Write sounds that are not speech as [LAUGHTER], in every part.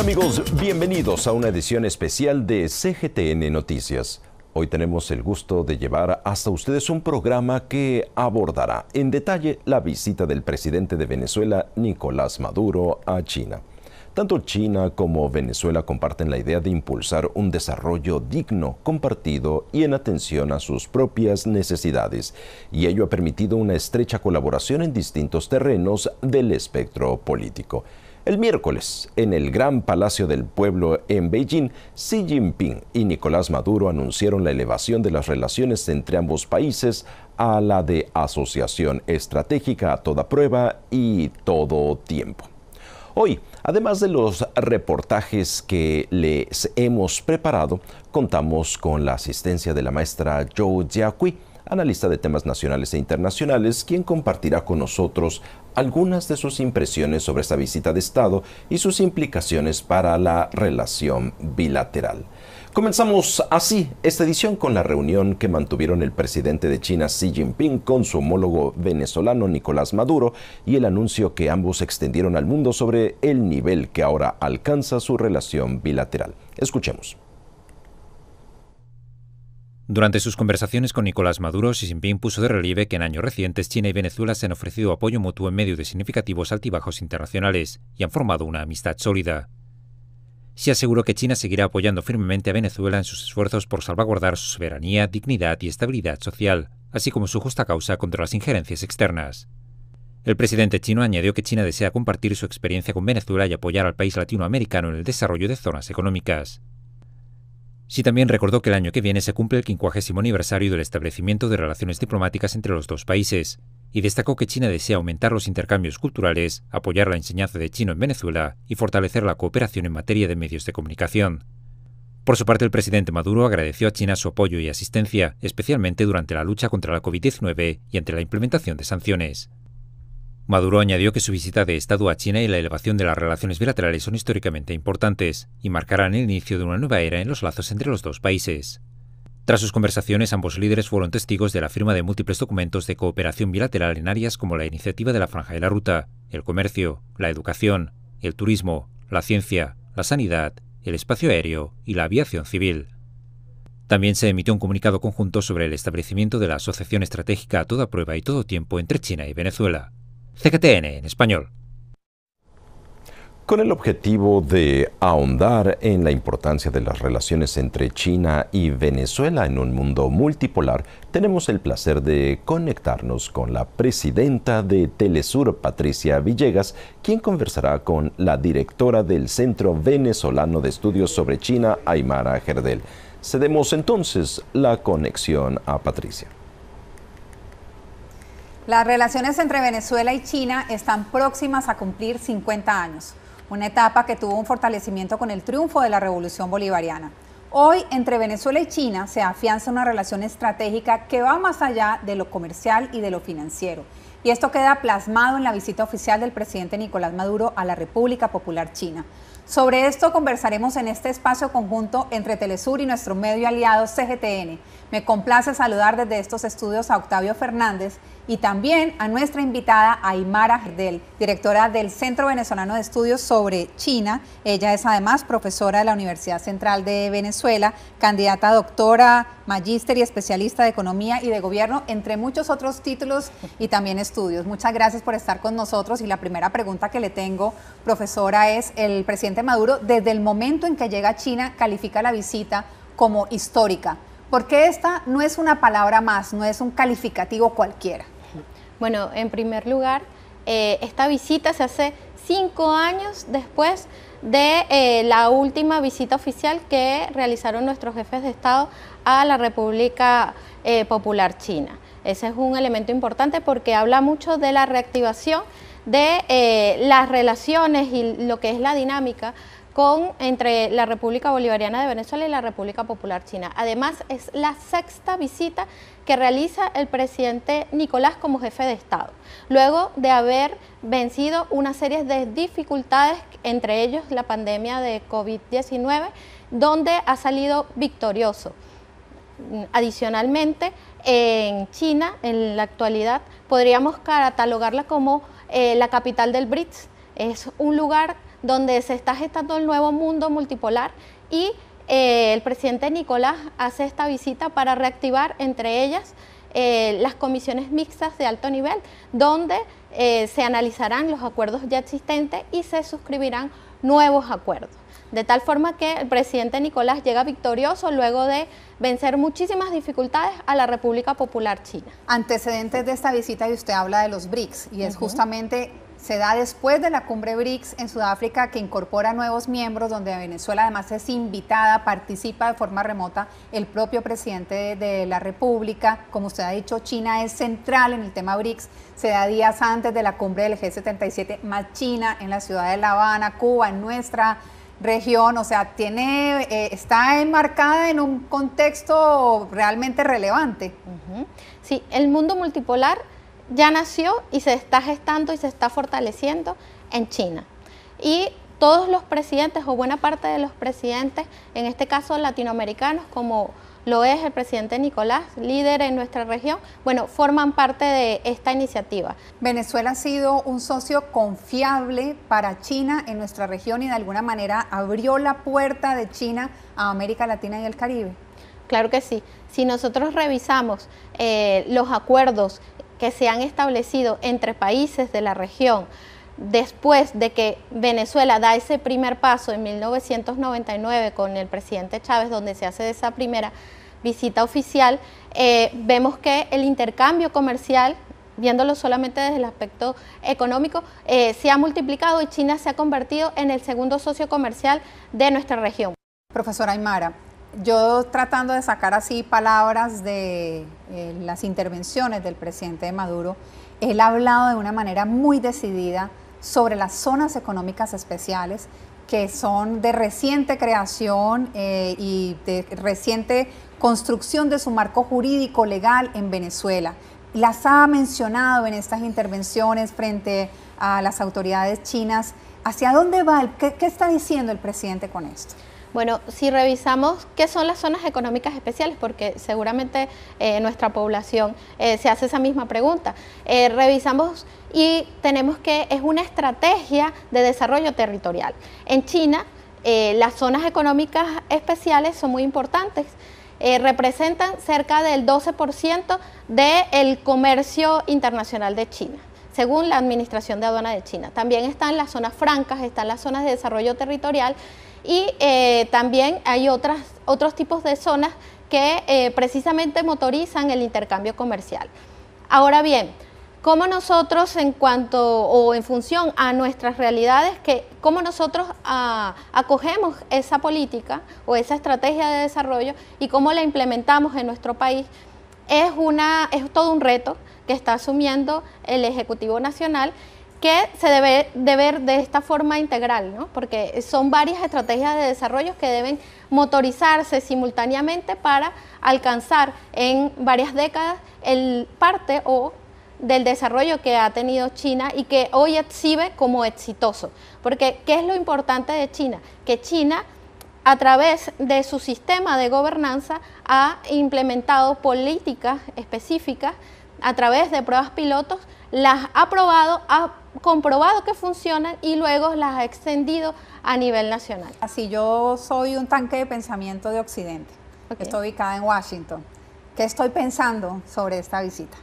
amigos? Bienvenidos a una edición especial de CGTN Noticias. Hoy tenemos el gusto de llevar hasta ustedes un programa que abordará en detalle la visita del presidente de Venezuela, Nicolás Maduro, a China. Tanto China como Venezuela comparten la idea de impulsar un desarrollo digno, compartido y en atención a sus propias necesidades, y ello ha permitido una estrecha colaboración en distintos terrenos del espectro político. El miércoles, en el Gran Palacio del Pueblo en Beijing, Xi Jinping y Nicolás Maduro anunciaron la elevación de las relaciones entre ambos países a la de asociación estratégica a toda prueba y todo tiempo. Hoy, además de los reportajes que les hemos preparado, contamos con la asistencia de la maestra Zhou Jiaqui, analista de temas nacionales e internacionales, quien compartirá con nosotros algunas de sus impresiones sobre esta visita de Estado y sus implicaciones para la relación bilateral. Comenzamos así esta edición con la reunión que mantuvieron el presidente de China Xi Jinping con su homólogo venezolano Nicolás Maduro y el anuncio que ambos extendieron al mundo sobre el nivel que ahora alcanza su relación bilateral. Escuchemos. Durante sus conversaciones con Nicolás Maduro, Xi Jinping puso de relieve que en años recientes China y Venezuela se han ofrecido apoyo mutuo en medio de significativos altibajos internacionales y han formado una amistad sólida. Se aseguró que China seguirá apoyando firmemente a Venezuela en sus esfuerzos por salvaguardar su soberanía, dignidad y estabilidad social, así como su justa causa contra las injerencias externas. El presidente chino añadió que China desea compartir su experiencia con Venezuela y apoyar al país latinoamericano en el desarrollo de zonas económicas. Sí también recordó que el año que viene se cumple el quincuagésimo aniversario del establecimiento de relaciones diplomáticas entre los dos países, y destacó que China desea aumentar los intercambios culturales, apoyar la enseñanza de chino en Venezuela y fortalecer la cooperación en materia de medios de comunicación. Por su parte, el presidente Maduro agradeció a China su apoyo y asistencia, especialmente durante la lucha contra la COVID-19 y ante la implementación de sanciones. Maduro añadió que su visita de Estado a China y la elevación de las relaciones bilaterales son históricamente importantes y marcarán el inicio de una nueva era en los lazos entre los dos países. Tras sus conversaciones, ambos líderes fueron testigos de la firma de múltiples documentos de cooperación bilateral en áreas como la iniciativa de la Franja y la Ruta, el comercio, la educación, el turismo, la ciencia, la sanidad, el espacio aéreo y la aviación civil. También se emitió un comunicado conjunto sobre el establecimiento de la Asociación Estratégica a toda prueba y todo tiempo entre China y Venezuela. CGTN en español. Con el objetivo de ahondar en la importancia de las relaciones entre China y Venezuela en un mundo multipolar, tenemos el placer de conectarnos con la presidenta de Telesur, Patricia Villegas, quien conversará con la directora del Centro Venezolano de Estudios sobre China, Aymara Gerdel. Cedemos entonces la conexión a Patricia. Las relaciones entre Venezuela y China están próximas a cumplir 50 años, una etapa que tuvo un fortalecimiento con el triunfo de la Revolución Bolivariana. Hoy entre Venezuela y China se afianza una relación estratégica que va más allá de lo comercial y de lo financiero. Y esto queda plasmado en la visita oficial del presidente Nicolás Maduro a la República Popular China. Sobre esto conversaremos en este espacio conjunto entre Telesur y nuestro medio aliado CGTN, me complace saludar desde estos estudios a Octavio Fernández y también a nuestra invitada Aymara Gerdel, directora del Centro Venezolano de Estudios sobre China. Ella es además profesora de la Universidad Central de Venezuela, candidata a doctora, magíster y especialista de Economía y de Gobierno, entre muchos otros títulos y también estudios. Muchas gracias por estar con nosotros y la primera pregunta que le tengo, profesora, es el presidente Maduro, desde el momento en que llega a China, califica la visita como histórica. Porque esta no es una palabra más, no es un calificativo cualquiera. Bueno, en primer lugar, eh, esta visita se hace cinco años después de eh, la última visita oficial que realizaron nuestros jefes de Estado a la República eh, Popular China. Ese es un elemento importante porque habla mucho de la reactivación de las relaciones y lo que es la dinámica entre la República Bolivariana de Venezuela y la República Popular China. Además, es la sexta visita que realiza el presidente Nicolás como jefe de Estado, luego de haber vencido una serie de dificultades, entre ellos la pandemia de COVID-19, donde ha salido victorioso. Adicionalmente, en China, en la actualidad, podríamos catalogarla como eh, la capital del BRICS. Es un lugar donde se está gestando el nuevo mundo multipolar y eh, el presidente Nicolás hace esta visita para reactivar entre ellas eh, las comisiones mixtas de alto nivel, donde eh, se analizarán los acuerdos ya existentes y se suscribirán nuevos acuerdos. De tal forma que el presidente Nicolás llega victorioso luego de vencer muchísimas dificultades a la República Popular China. Antecedentes de esta visita y usted habla de los BRICS y es justamente se da después de la cumbre BRICS en Sudáfrica que incorpora nuevos miembros, donde Venezuela además es invitada, participa de forma remota el propio presidente de la República. Como usted ha dicho, China es central en el tema BRICS. Se da días antes de la cumbre del G77 más China en la ciudad de La Habana, Cuba, en nuestra región, o sea, tiene, eh, está enmarcada en un contexto realmente relevante. Sí, el mundo multipolar ya nació y se está gestando y se está fortaleciendo en China. Y todos los presidentes o buena parte de los presidentes, en este caso latinoamericanos, como lo es el presidente Nicolás, líder en nuestra región, bueno, forman parte de esta iniciativa. Venezuela ha sido un socio confiable para China en nuestra región y de alguna manera abrió la puerta de China a América Latina y el Caribe. Claro que sí. Si nosotros revisamos eh, los acuerdos que se han establecido entre países de la región después de que Venezuela da ese primer paso en 1999 con el presidente Chávez, donde se hace esa primera visita oficial, eh, vemos que el intercambio comercial viéndolo solamente desde el aspecto económico, eh, se ha multiplicado y China se ha convertido en el segundo socio comercial de nuestra región. Profesora Aymara, yo tratando de sacar así palabras de eh, las intervenciones del presidente de Maduro, él ha hablado de una manera muy decidida sobre las zonas económicas especiales que son de reciente creación eh, y de reciente construcción de su marco jurídico legal en Venezuela. Las ha mencionado en estas intervenciones frente a las autoridades chinas. ¿Hacia dónde va? ¿Qué está diciendo el presidente con esto? Bueno, si revisamos qué son las zonas económicas especiales, porque seguramente eh, nuestra población eh, se hace esa misma pregunta, eh, revisamos y tenemos que es una estrategia de desarrollo territorial. En China, las zonas económicas especiales son muy importantes. representan cerca del 12% del comercio internacional de China, según la Administración de Aduana de China. También están las zonas francas, están las zonas de desarrollo territorial y eh, también hay otras, otros tipos de zonas que eh, precisamente motorizan el intercambio comercial. Ahora bien, cómo nosotros en cuanto o en función a nuestras realidades, que cómo nosotros ah, acogemos esa política o esa estrategia de desarrollo y cómo la implementamos en nuestro país, es, una, es todo un reto que está asumiendo el Ejecutivo Nacional que se debe de ver de esta forma integral, ¿no? porque son varias estrategias de desarrollo que deben motorizarse simultáneamente para alcanzar en varias décadas el parte o del desarrollo que ha tenido China y que hoy exhibe como exitoso. Porque, ¿qué es lo importante de China? Que China, a través de su sistema de gobernanza, ha implementado políticas específicas a través de pruebas pilotos, las ha probado, a comprobado que funcionan y luego las ha extendido a nivel nacional. Así yo soy un tanque de pensamiento de Occidente. Estoy ubicada en Washington. ¿Qué estoy pensando sobre esta visita?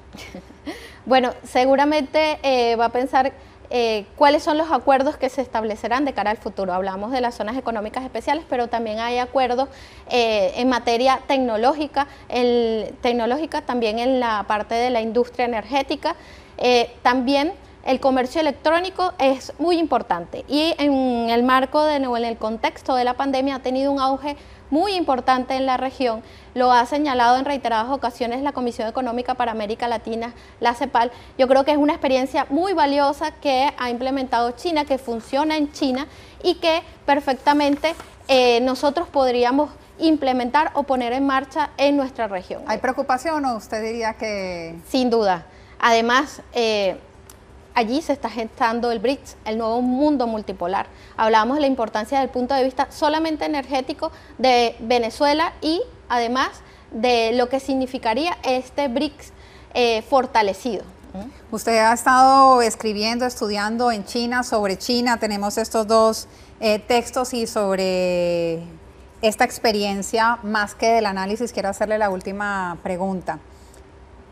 [LAUGHS] bueno, seguramente eh, va a pensar eh, cuáles son los acuerdos que se establecerán de cara al futuro. Hablamos de las zonas económicas especiales, pero también hay acuerdos eh, en materia tecnológica, tecnológica, también en la parte de la industria energética. también el comercio electrónico es muy importante y en el marco de en el contexto de la pandemia ha tenido un auge muy importante en la región. Lo ha señalado en reiteradas ocasiones la Comisión Económica para América Latina, la CEPAL. Yo creo que es una experiencia muy valiosa que ha implementado China, que funciona en China y que perfectamente eh, nosotros podríamos implementar o poner en marcha en nuestra región. ¿Hay preocupación o usted diría que...? Sin duda. Además, eh, allí se está gestando el BRICS, el nuevo mundo multipolar. Hablábamos de la importancia del punto de vista solamente energético de Venezuela y además de lo que significaría este BRICS eh, fortalecido. Mm. Usted ha estado escribiendo, estudiando en China, sobre China, tenemos estos dos eh, textos y sobre esta experiencia, más que del análisis, quiero hacerle la última pregunta.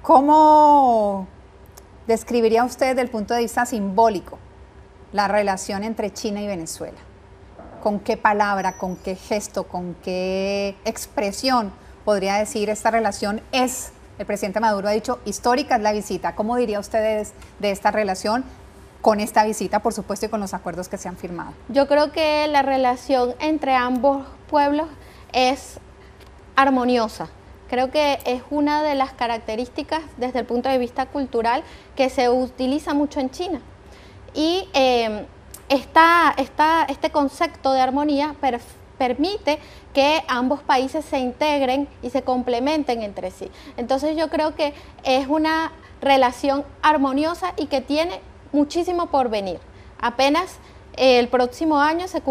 ¿Cómo describiría usted desde el punto de vista simbólico la relación entre China y Venezuela? ¿Con qué palabra, con qué gesto, con qué expresión podría decir esta relación es, el presidente Maduro ha dicho, histórica es la visita? ¿Cómo diría usted de esta relación con esta visita, por supuesto, y con los acuerdos que se han firmado? Yo creo que la relación entre ambos pueblos es armoniosa. Creo que es una de las características desde el punto de vista cultural que se utiliza mucho en China. Y eh, este concepto de armonía permite que ambos países se integren y se complementen entre sí. Entonces yo creo que es una relación armoniosa y que tiene muchísimo por venir. Apenas eh, el próximo año se,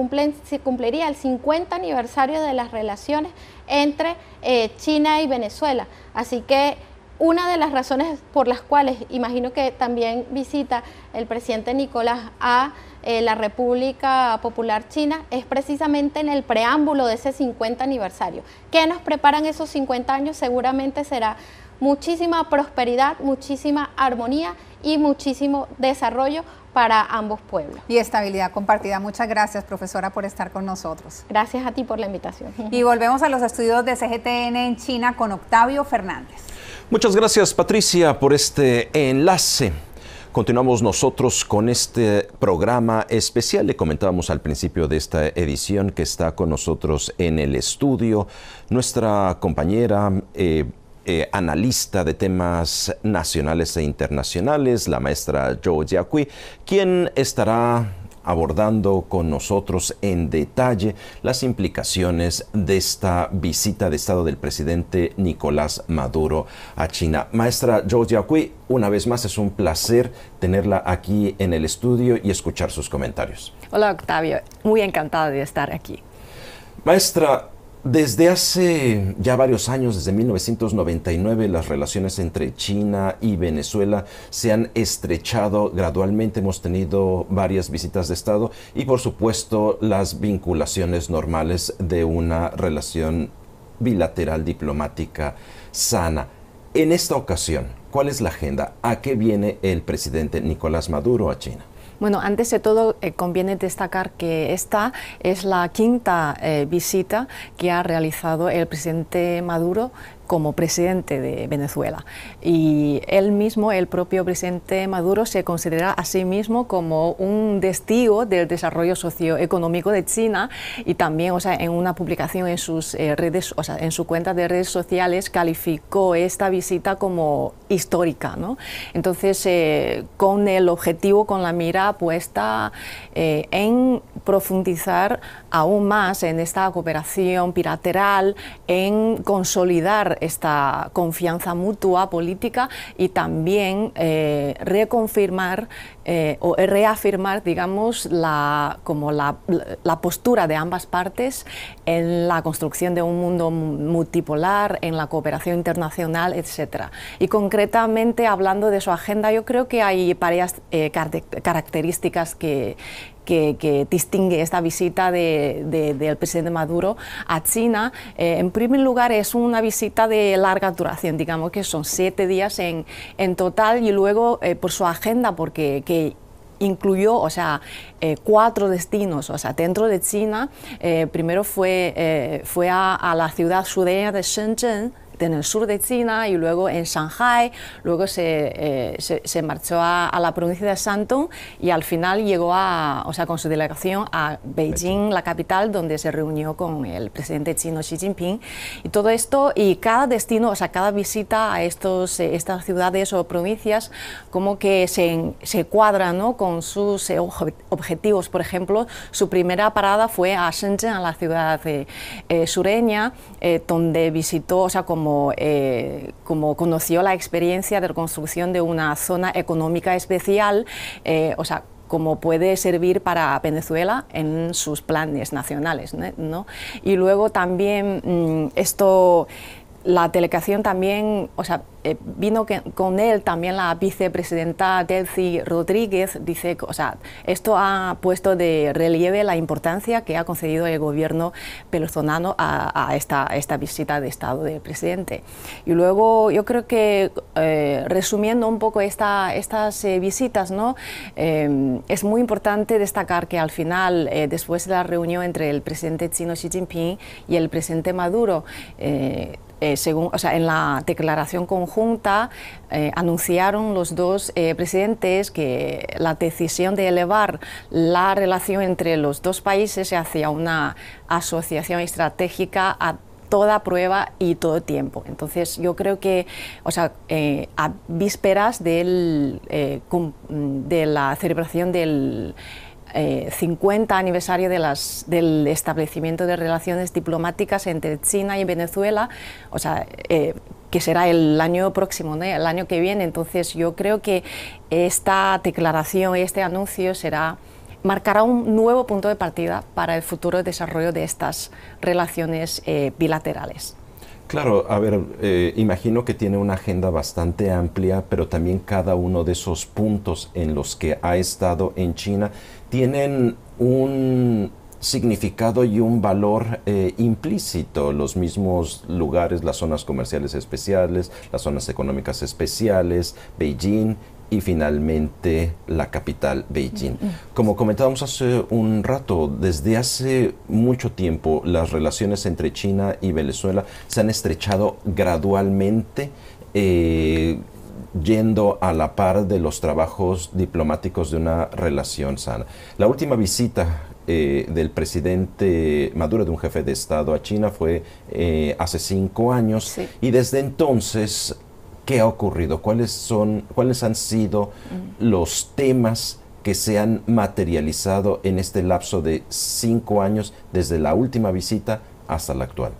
se, cumpliría el 50 aniversario de las relaciones entre eh, China y Venezuela. Así que una de las razones por las cuales imagino que también visita el presidente Nicolás a eh, la República Popular China es precisamente en el preámbulo de ese 50 aniversario. ¿Qué nos preparan esos 50 años? Seguramente será muchísima prosperidad, muchísima armonía y muchísimo desarrollo para ambos pueblos. Y estabilidad compartida. Muchas gracias, profesora, por estar con nosotros. Gracias a ti por la invitación. Y volvemos a los estudios de CGTN en China con Octavio Fernández. Muchas gracias, Patricia, por este enlace. Continuamos nosotros con este programa especial. Le comentábamos al principio de esta edición que está con nosotros en el estudio nuestra compañera. Eh, eh, analista de temas nacionales e internacionales, la maestra Zhou Jiaqui, quien estará abordando con nosotros en detalle las implicaciones de esta visita de Estado del presidente Nicolás Maduro a China. Maestra Zhou Jiaqui, una vez más es un placer tenerla aquí en el estudio y escuchar sus comentarios. Hola Octavio, muy encantada de estar aquí. Maestra, desde hace ya varios años, desde 1999, las relaciones entre China y Venezuela se han estrechado gradualmente. Hemos tenido varias visitas de Estado y, por supuesto, las vinculaciones normales de una relación bilateral diplomática sana. En esta ocasión, ¿cuál es la agenda? ¿A qué viene el presidente Nicolás Maduro a China? Bueno, antes de todo eh, conviene destacar que esta es la quinta eh, visita que ha realizado el presidente Maduro como presidente de Venezuela. Y él mismo, el propio presidente Maduro, se considera a sí mismo como un testigo del desarrollo socioeconómico de China y también, o sea, en una publicación en sus eh, redes, o sea, en su cuenta de redes sociales calificó esta visita como histórica, ¿no? Entonces, eh, con el objetivo, con la mira puesta eh, en profundizar aún más en esta cooperación bilateral, en consolidar esta confianza mutua política y también eh, reconfirmar eh, o reafirmar, digamos, la, como la, postura de ambas partes en la construcción de un mundo multipolar, en la cooperación internacional, etc. Y concretamente, hablando de su agenda, yo creo que hay varias eh, características que, que, distingue esta visita de, de, del presidente Maduro a China. Eh, en primer lugar, es una visita de larga duración, digamos que son siete días en, en total, y luego eh, por su agenda, porque que incluyó, o sea, eh, cuatro destinos, o sea, dentro de China, primero fue, fue a, a la ciudad sureña de Shenzhen, en el sur de China y luego en Shanghai, luego se, eh, se, marchó a, la provincia de Shantung... y al final llegó a, o sea, con su delegación a Beijing, la capital, donde se reunió con el presidente chino Xi Jinping. Y todo esto y cada destino, o sea, cada visita a estos, eh, estas ciudades o provincias como que se, se cuadra ¿no? con sus eh, objetivos. Por ejemplo, su primera parada fue a Shenzhen, a la ciudad sureña, eh, donde visitó, o sea, como, eh, como conoció la experiencia de construcción de una zona económica especial, eh, o sea, como puede servir para Venezuela en sus planes nacionales. Y luego también mm, esto la delegación también, o sea, eh, vino con él también la vicepresidenta Delcy Rodríguez, dice, o sea, esto ha puesto de relieve la importancia que ha concedido el gobierno peluzonano a, esta, esta visita de Estado del presidente. Y luego yo creo que, eh, resumiendo un poco estas eh, visitas, ¿no? Em, es muy importante destacar que al final, después de la reunión entre el presidente chino Xi Jinping y el presidente Maduro, eh, según, o sea, en la declaración conjunta eh, anunciaron los dos eh, presidentes que la decisión de elevar la relación entre los dos países hacia una asociación estratégica a toda prueba y todo tiempo. Entonces yo creo que, o sea, a vísperas de la celebración del 50 eh, aniversario del establecimiento de relaciones diplomáticas entre China y Venezuela, o sea, eh, que será el año próximo, el año que viene. Entonces yo creo que esta declaración, este anuncio será marcará un nuevo punto de partida para el futuro desarrollo de estas relaciones eh, bilaterales. Claro, a ver, eh, imagino que tiene una agenda bastante amplia, pero también cada uno de esos puntos en los que ha estado en China tienen un significado y un valor eh, implícito. Los mismos lugares, las zonas comerciales especiales, las zonas económicas especiales, Beijing, y finalmente la capital Beijing. Mm, mm. Como comentábamos hace un rato, desde hace mucho tiempo las relaciones entre China y Venezuela se han estrechado gradualmente. Eh, yendo a la par de los trabajos diplomáticos de una relación sana. La última visita eh, del presidente Maduro, de un jefe de Estado a China, fue eh, hace cinco años y desde entonces qué ha ocurrido, cuáles, son, cuáles han sido mm. los temas que se han materializado en este lapso de cinco años desde la última visita hasta la actual.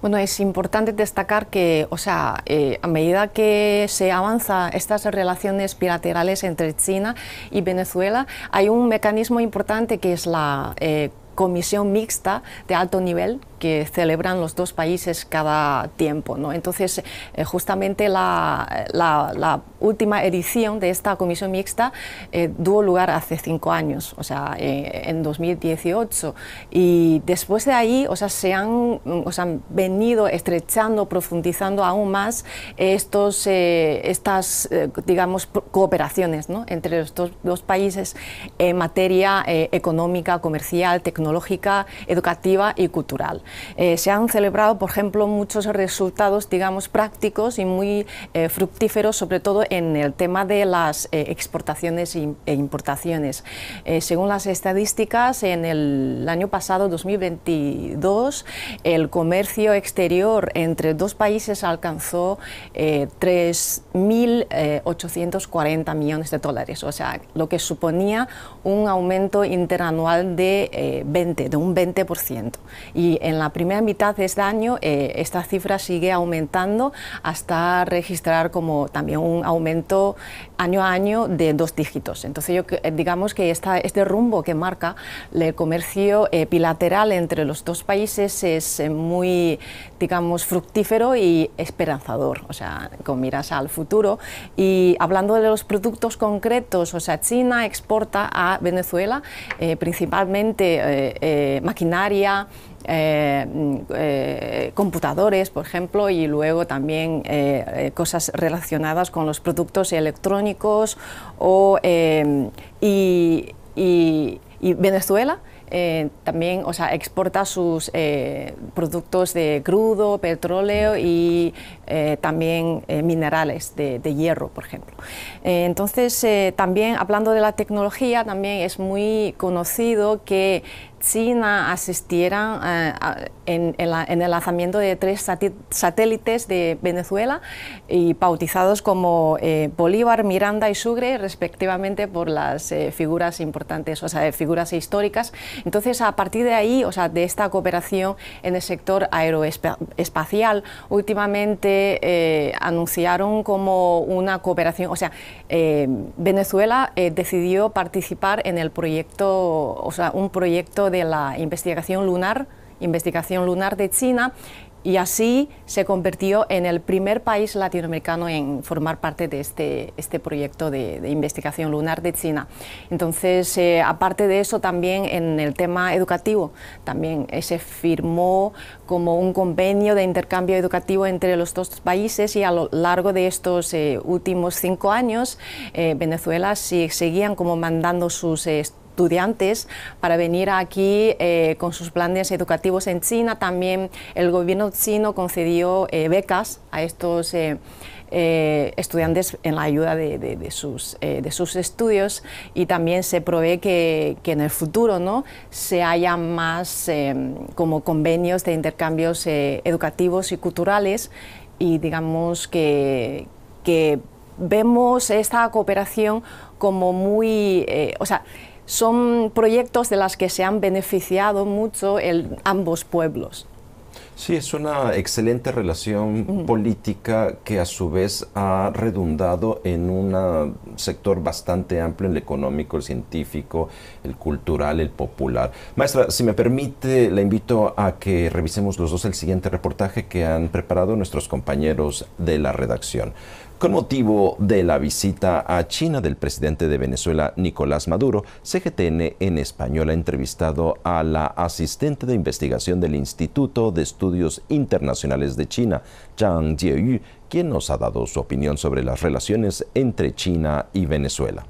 Bueno, es importante destacar que, o sea, eh, a medida que se avanza estas relaciones bilaterales entre China y Venezuela, hay un mecanismo importante que es la eh, comisión mixta de alto nivel que celebran los dos países cada tiempo. ¿no? Entonces, eh, justamente la, última edición de esta comisión mixta eh, tuvo lugar hace cinco años, o sea, eh, en 2018. Y después de ahí, o sea, se han, venido estrechando, profundizando aún más estos, estas, digamos, cooperaciones entre los dos países en materia económica, comercial, tecnológica, educativa y cultural. Eh, se han celebrado, por ejemplo, muchos resultados, digamos, prácticos y muy eh, fructíferos, sobre todo en el tema de las eh, exportaciones e importaciones. según las estadísticas, en el año pasado, 2022, el comercio exterior entre dos países alcanzó 3.840 millones de dólares, o sea, lo que suponía un aumento interanual de, 20, de un 20%. Y en la primera mitad de este año eh, esta cifra sigue aumentando hasta registrar como también un aumento año a año de dos dígitos. Entonces yo eh, digamos que este rumbo que marca el comercio eh, bilateral entre los dos países es muy, digamos, fructífero y esperanzador, o sea, con miras al futuro. Y hablando de los productos concretos, o sea, China exporta a Venezuela principalmente maquinaria, eh, mm, eh, computadores, por ejemplo, y luego también eh, cosas relacionadas con los productos electrónicos o, y, Venezuela. también o sea, exporta sus productos de crudo, petróleo y también minerales de, de, hierro, por ejemplo. entonces, también hablando de la tecnología, también es muy conocido que China asistiera eh, en, el lanzamiento de tres satélites de Venezuela y bautizados como eh, Bolívar, Miranda y sugre respectivamente, por las eh, figuras importantes, o sea, figuras históricas. Entonces, a partir de ahí, o sea, de esta cooperación en el sector aeroespacial, últimamente anunciaron como una cooperación, o sea, Venezuela decidió participar en el proyecto, o sea, un proyecto de la investigación lunar, investigación lunar de China, y así se convirtió en el primer país latinoamericano en formar parte de este, este proyecto de, investigación lunar de China. Entonces, eh, aparte de eso, también en el tema educativo, también eh, se firmó como un convenio de intercambio educativo entre los dos países y a lo largo de estos eh, últimos cinco años, Venezuela sí, seguían como mandando sus estudiantes estudiantes para venir aquí eh, con sus planes educativos en China. También el gobierno chino concedió eh, becas a estos eh, estudiantes en la ayuda de, sus, de sus estudios y también se provee que, en el futuro ¿no? se haya más como convenios de intercambios educativos y culturales y digamos que, vemos esta cooperación como muy, o sea, son proyectos de los que se han beneficiado mucho ambos pueblos. Sí, es una excelente relación política que a su vez ha redundado en un sector bastante amplio, en el económico, el científico, el cultural, el popular. Maestra, si me permite, la invito a que revisemos los dos el siguiente reportaje que han preparado nuestros compañeros de la redacción. Con motivo de la visita a China del presidente de Venezuela, Nicolás Maduro, CGTN en español ha entrevistado a la asistente de investigación del Instituto de Estudios Internacionales de China, Zhang Jieyu, quien nos ha dado su opinión sobre las relaciones entre China y Venezuela.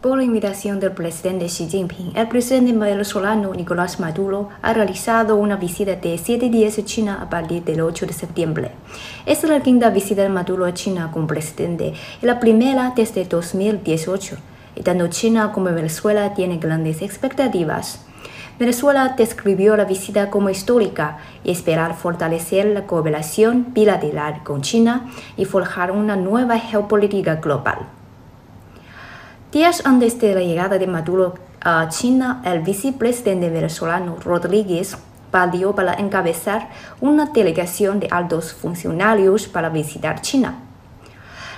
Por invitación del presidente Xi Jinping, el presidente venezolano Nicolás Maduro ha realizado una visita de 7 días a China a partir del 8 de septiembre. Esta Es la quinta visita de Maduro a China como presidente y la primera desde 2018. Y tanto China como Venezuela tienen grandes expectativas. Venezuela describió la visita como histórica y esperar fortalecer la cooperación bilateral con China y forjar una nueva geopolítica global. Días antes de la llegada de Maduro a China, el vicepresidente venezolano Rodríguez partió para encabezar una delegación de altos funcionarios para visitar China.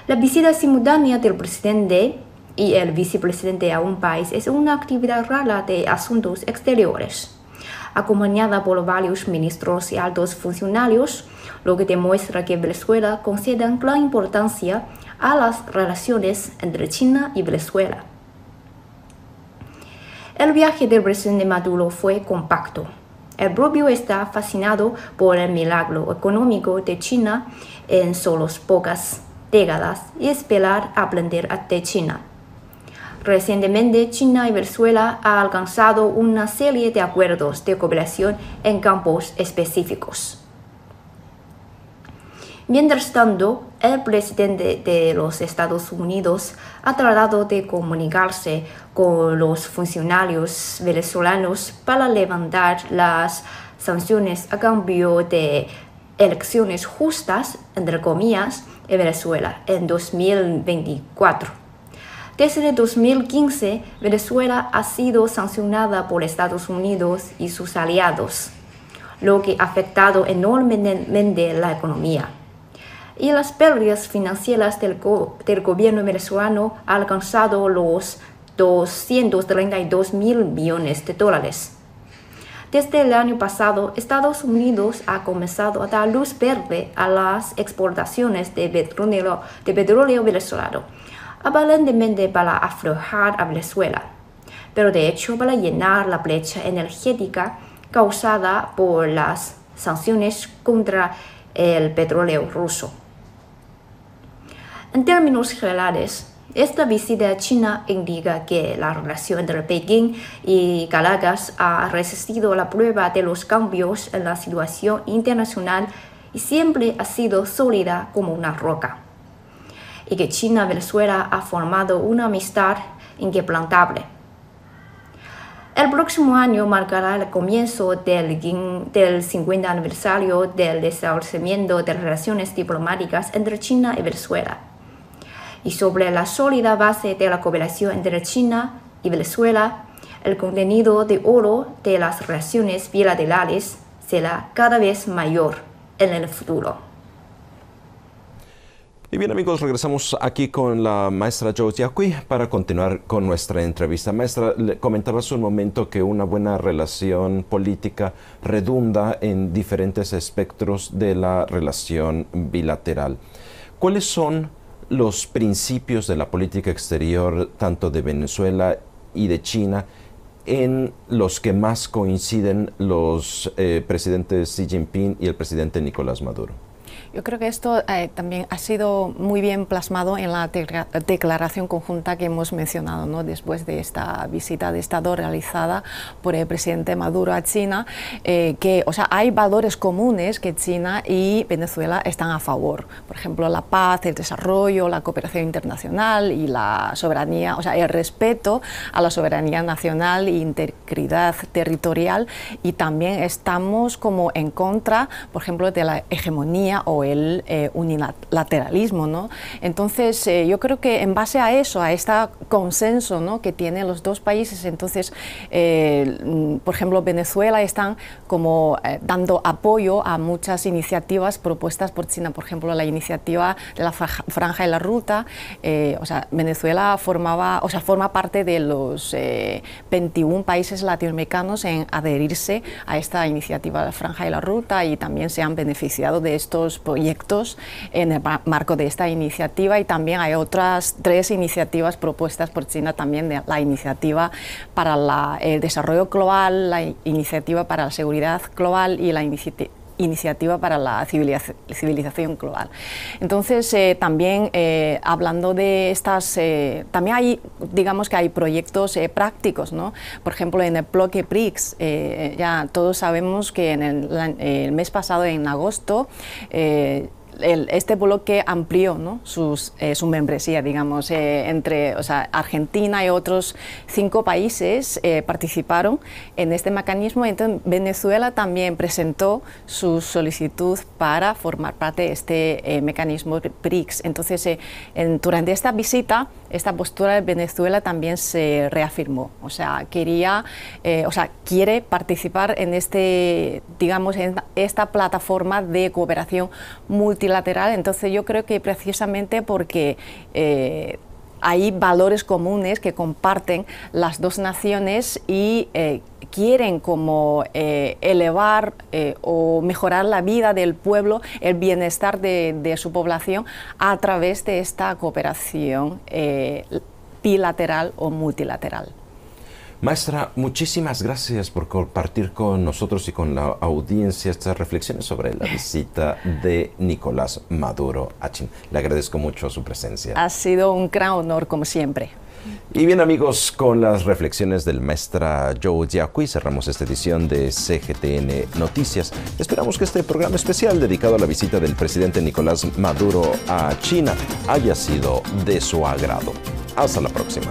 La visita simultánea del presidente y el vicepresidente a un país es una actividad rara de asuntos exteriores, acompañada por varios ministros y altos funcionarios, lo que demuestra que Venezuela concede gran importancia a las relaciones entre China y Venezuela. El viaje del presidente Maduro fue compacto. El propio está fascinado por el milagro económico de China en solo pocas décadas y esperar aprender de China. Recientemente, China y Venezuela han alcanzado una serie de acuerdos de cooperación en campos específicos. Mientras tanto, el presidente de los Estados Unidos ha tratado de comunicarse con los funcionarios venezolanos para levantar las sanciones a cambio de elecciones justas, entre comillas, en Venezuela en 2024. Desde 2015, Venezuela ha sido sancionada por Estados Unidos y sus aliados, lo que ha afectado enormemente la economía y las pérdidas financieras del, gobierno venezolano han alcanzado los 232 mil millones de dólares. Desde el año pasado, Estados Unidos ha comenzado a dar luz verde a las exportaciones de petróleo, de petróleo venezolano, aparentemente para aflojar a Venezuela, pero de hecho para llenar la brecha energética causada por las sanciones contra el petróleo ruso. En términos generales, esta visita a China indica que la relación entre Pekín y Caracas ha resistido la prueba de los cambios en la situación internacional y siempre ha sido sólida como una roca. Y que China-Venezuela ha formado una amistad inquebrantable el próximo año marcará el comienzo del, 50 aniversario del desarrollo de relaciones diplomáticas entre China y Venezuela. Y sobre la sólida base de la cooperación entre China y Venezuela, el contenido de oro de las relaciones bilaterales será cada vez mayor en el futuro. Y bien amigos, regresamos aquí con la maestra Joe Tiaqui para continuar con nuestra entrevista. Maestra, le comentaba un momento que una buena relación política redunda en diferentes espectros de la relación bilateral. ¿Cuáles son los principios de la política exterior tanto de Venezuela y de China en los que más coinciden los eh, presidentes Xi Jinping y el presidente Nicolás Maduro? Yo creo que esto eh, también ha sido muy bien plasmado en la declaración conjunta que hemos mencionado, ¿no? después de esta visita de Estado realizada por el presidente Maduro a China, eh, que o sea, hay valores comunes que China y Venezuela están a favor, por ejemplo, la paz, el desarrollo, la cooperación internacional y la soberanía, o sea, el respeto a la soberanía nacional e integridad territorial, y también estamos como en contra, por ejemplo, de la hegemonía o el eh, unilateralismo. ¿no? Entonces, eh, yo creo que en base a eso, a este consenso ¿no? que tienen los dos países, entonces, eh, por ejemplo, Venezuela están como dando apoyo a muchas iniciativas propuestas por China, por ejemplo, la iniciativa de la franja, y la ruta, o sea, Venezuela formaba, o sea, forma parte de los 21 países latinoamericanos en adherirse a esta iniciativa de la franja y la ruta y también se han beneficiado de estos proyectos en el marco de esta iniciativa y también hay otras tres iniciativas propuestas por China también, de la iniciativa para el desarrollo global, la iniciativa para la seguridad global y la iniciativa iniciativa para la civilización, global. Entonces, eh, también eh, hablando de estas, eh, también hay, digamos que hay proyectos prácticos, ¿no? Por ejemplo, en el bloque BRICS, ya todos sabemos que en el mes pasado, en agosto, este bloque amplió Sus, eh, su membresía, digamos, eh, entre Argentina y otros cinco países eh, participaron en este mecanismo. Entonces, Venezuela también presentó su solicitud para formar parte de este mecanismo BRICS. Entonces, durante esta visita, esta postura de Venezuela también se reafirmó. O sea, quería, o sea, quiere participar en este, digamos, en esta plataforma de cooperación multilateral entonces yo creo que precisamente porque eh, hay valores comunes que comparten las dos naciones y eh, quieren como eh, elevar o mejorar la vida del pueblo, el bienestar de su población a través de esta cooperación bilateral o multilateral. Maestra, muchísimas gracias por compartir con nosotros y con la audiencia estas reflexiones sobre la [LAUGHS] visita de Nicolás Maduro a China. Le agradezco mucho su presencia. Ha sido un gran honor, como siempre. Y bien amigos, con las reflexiones del maestra Joe Giacui cerramos esta edición de CGTN Noticias. Esperamos que este programa especial dedicado a la visita del presidente Nicolás Maduro a China haya sido de su agrado. Hasta la próxima.